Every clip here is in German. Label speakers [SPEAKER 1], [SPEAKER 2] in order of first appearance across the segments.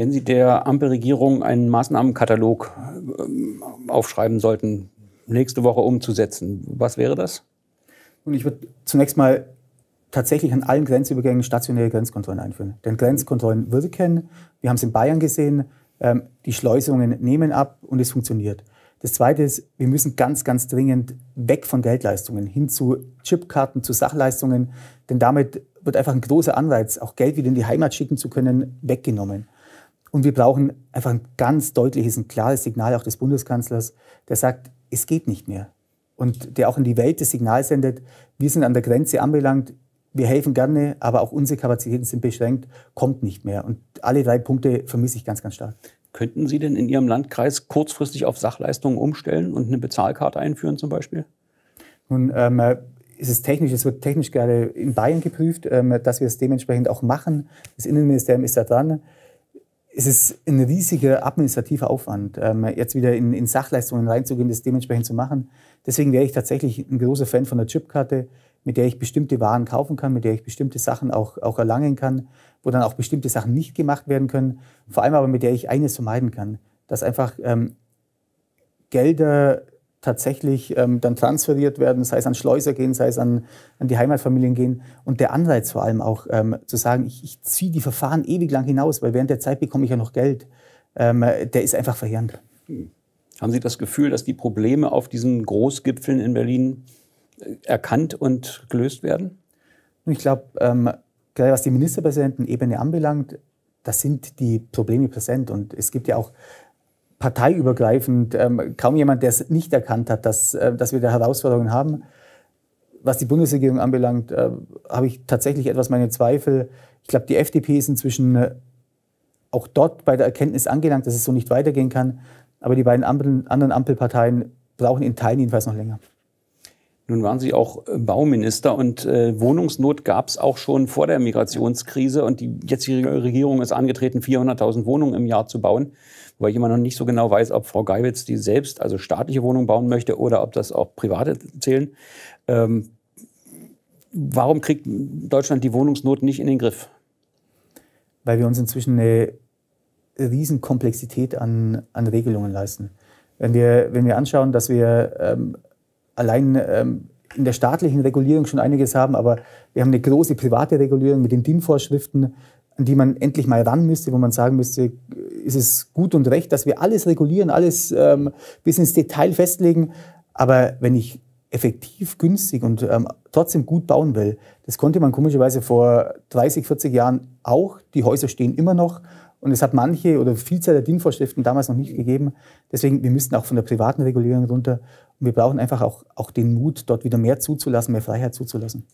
[SPEAKER 1] wenn Sie der Ampelregierung einen Maßnahmenkatalog ähm, aufschreiben sollten,
[SPEAKER 2] nächste Woche umzusetzen, was wäre das? Nun, ich würde zunächst mal tatsächlich an allen Grenzübergängen stationäre Grenzkontrollen einführen. Denn Grenzkontrollen wirken. Wir haben es in Bayern gesehen. Ähm, die Schleusungen nehmen ab und es funktioniert. Das Zweite ist, wir müssen ganz, ganz dringend weg von Geldleistungen hin zu Chipkarten, zu Sachleistungen. Denn damit wird einfach ein großer Anreiz, auch Geld wieder in die Heimat schicken zu können, weggenommen. Und wir brauchen einfach ein ganz deutliches, ein klares Signal auch des Bundeskanzlers, der sagt, es geht nicht mehr. Und der auch in die Welt das Signal sendet, wir sind an der Grenze anbelangt, wir helfen gerne, aber auch unsere Kapazitäten sind beschränkt, kommt nicht mehr. Und alle drei Punkte vermisse ich ganz, ganz stark.
[SPEAKER 1] Könnten Sie denn in Ihrem Landkreis kurzfristig auf Sachleistungen umstellen und eine Bezahlkarte einführen zum Beispiel?
[SPEAKER 2] Nun, ähm, es ist technisch, es wird technisch gerade in Bayern geprüft, ähm, dass wir es dementsprechend auch machen. Das Innenministerium ist da dran es ist ein riesiger administrativer Aufwand, ähm, jetzt wieder in, in Sachleistungen reinzugehen, das dementsprechend zu machen. Deswegen wäre ich tatsächlich ein großer Fan von der Chipkarte, mit der ich bestimmte Waren kaufen kann, mit der ich bestimmte Sachen auch, auch erlangen kann, wo dann auch bestimmte Sachen nicht gemacht werden können, vor allem aber mit der ich eines vermeiden kann, dass einfach ähm, Gelder tatsächlich ähm, dann transferiert werden, sei es an Schleuser gehen, sei es an, an die Heimatfamilien gehen. Und der Anreiz vor allem auch ähm, zu sagen, ich, ich ziehe die Verfahren ewig lang hinaus, weil während der Zeit bekomme ich ja noch Geld, ähm, der ist einfach verheerend.
[SPEAKER 1] Haben Sie das Gefühl, dass die Probleme auf diesen Großgipfeln in Berlin äh, erkannt und gelöst werden?
[SPEAKER 2] Ich glaube, ähm, gerade was die Ministerpräsidentenebene anbelangt, da sind die Probleme präsent. Und es gibt ja auch parteiübergreifend ähm, kaum jemand, der es nicht erkannt hat, dass, äh, dass wir da Herausforderungen haben. Was die Bundesregierung anbelangt, äh, habe ich tatsächlich etwas meine Zweifel. Ich glaube, die FDP ist inzwischen äh, auch dort bei der Erkenntnis angelangt, dass es so nicht weitergehen kann. Aber die beiden Ampel, anderen Ampelparteien brauchen in Teilen jedenfalls noch länger.
[SPEAKER 1] Nun waren Sie auch äh, Bauminister und äh, Wohnungsnot gab es auch schon vor der Migrationskrise. Und die jetzige Regierung ist angetreten, 400.000 Wohnungen im Jahr zu bauen. Wobei ich immer noch nicht so genau weiß, ob Frau Geiwitz die selbst, also staatliche Wohnungen bauen möchte oder ob das auch private zählen. Ähm, warum kriegt Deutschland die Wohnungsnot nicht in den Griff?
[SPEAKER 2] Weil wir uns inzwischen eine Riesenkomplexität an, an Regelungen leisten. Wenn wir, wenn wir anschauen, dass wir ähm, allein ähm, in der staatlichen Regulierung schon einiges haben, aber wir haben eine große private Regulierung mit den DIN-Vorschriften, an die man endlich mal ran müsste, wo man sagen müsste, ist es gut und recht, dass wir alles regulieren, alles ähm, bis ins Detail festlegen. Aber wenn ich effektiv, günstig und ähm, trotzdem gut bauen will. Das konnte man komischerweise vor 30, 40 Jahren auch. Die Häuser stehen immer noch. Und es hat manche oder Vielzahl der DIN-Vorschriften damals noch nicht gegeben. Deswegen, wir müssten auch von der privaten Regulierung runter. Und wir brauchen einfach auch, auch den Mut, dort wieder mehr zuzulassen, mehr Freiheit zuzulassen.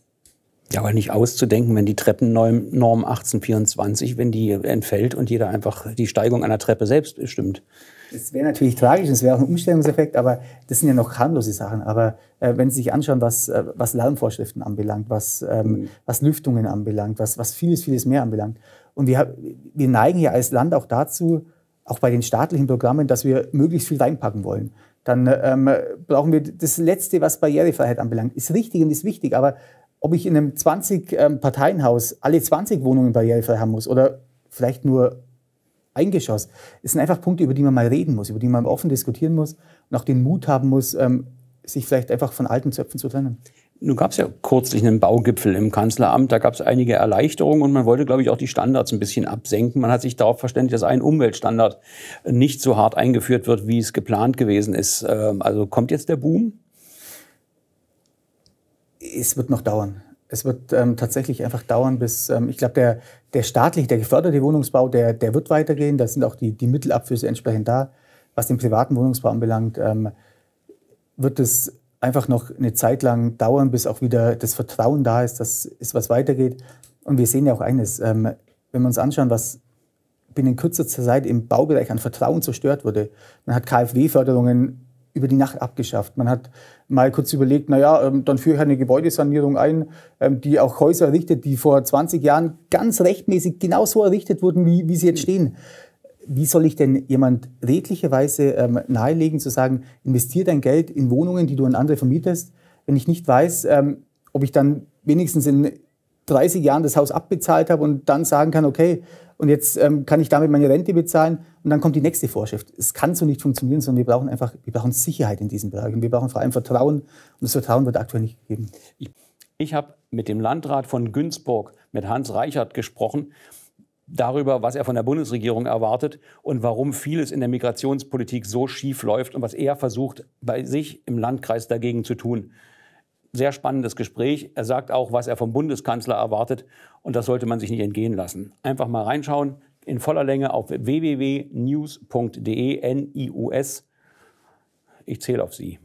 [SPEAKER 2] Ja,
[SPEAKER 1] aber nicht auszudenken, wenn die Treppennorm 1824, wenn die entfällt und jeder einfach die Steigung einer Treppe selbst bestimmt.
[SPEAKER 2] Das wäre natürlich tragisch, das wäre auch ein Umstellungseffekt, aber das sind ja noch harmlose Sachen. Aber äh, wenn Sie sich anschauen, was, äh, was Lärmvorschriften anbelangt, was, ähm, mhm. was Lüftungen anbelangt, was, was vieles, vieles mehr anbelangt. Und wir, wir neigen ja als Land auch dazu, auch bei den staatlichen Programmen, dass wir möglichst viel reinpacken wollen dann ähm, brauchen wir das Letzte, was Barrierefreiheit anbelangt. Ist richtig und ist wichtig, aber ob ich in einem 20-Parteienhaus ähm, alle 20 Wohnungen barrierefrei haben muss oder vielleicht nur ein Geschoss. Es sind einfach Punkte, über die man mal reden muss, über die man offen diskutieren muss und auch den Mut haben muss, ähm, sich vielleicht einfach von alten Zöpfen zu trennen.
[SPEAKER 1] Nun gab es ja kürzlich einen Baugipfel im Kanzleramt, da gab es einige Erleichterungen und man wollte, glaube ich, auch die Standards ein bisschen absenken. Man hat sich darauf verständigt, dass ein Umweltstandard nicht so hart eingeführt wird, wie es geplant gewesen ist. Ähm, also kommt
[SPEAKER 2] jetzt der Boom? es wird noch dauern. Es wird ähm, tatsächlich einfach dauern, bis ähm, ich glaube, der, der staatlich, der geförderte Wohnungsbau, der, der wird weitergehen. Da sind auch die, die Mittelabflüsse entsprechend da. Was den privaten Wohnungsbau anbelangt, ähm, wird es einfach noch eine Zeit lang dauern, bis auch wieder das Vertrauen da ist, dass es was weitergeht. Und wir sehen ja auch eines, ähm, wenn wir uns anschauen, was binnen kürzester Zeit im Baubereich an Vertrauen zerstört wurde, man hat KfW-Förderungen über die Nacht abgeschafft. Man hat mal kurz überlegt, naja, ähm, dann führe ich eine Gebäudesanierung ein, ähm, die auch Häuser errichtet, die vor 20 Jahren ganz rechtmäßig genauso errichtet wurden, wie, wie sie jetzt stehen. Wie soll ich denn jemand redlicherweise ähm, nahelegen, zu sagen, investiere dein Geld in Wohnungen, die du an andere vermietest, wenn ich nicht weiß, ob ich dann wenigstens in 30 Jahren das Haus abbezahlt habe und dann sagen kann, okay, und jetzt ähm, kann ich damit meine Rente bezahlen und dann kommt die nächste Vorschrift. Es kann so nicht funktionieren, sondern wir brauchen einfach, wir brauchen Sicherheit in diesem Bereich und wir brauchen vor allem Vertrauen und das Vertrauen wird aktuell nicht gegeben. Ich,
[SPEAKER 1] ich habe mit dem Landrat von Günzburg, mit Hans Reichert gesprochen darüber, was er von der Bundesregierung erwartet und warum vieles in der Migrationspolitik so schief läuft und was er versucht, bei sich im Landkreis dagegen zu tun sehr spannendes Gespräch. Er sagt auch, was er vom Bundeskanzler erwartet und das sollte man sich nicht entgehen lassen. Einfach mal reinschauen in voller Länge auf www.news.de, N-I-U-S. Ich zähle auf Sie.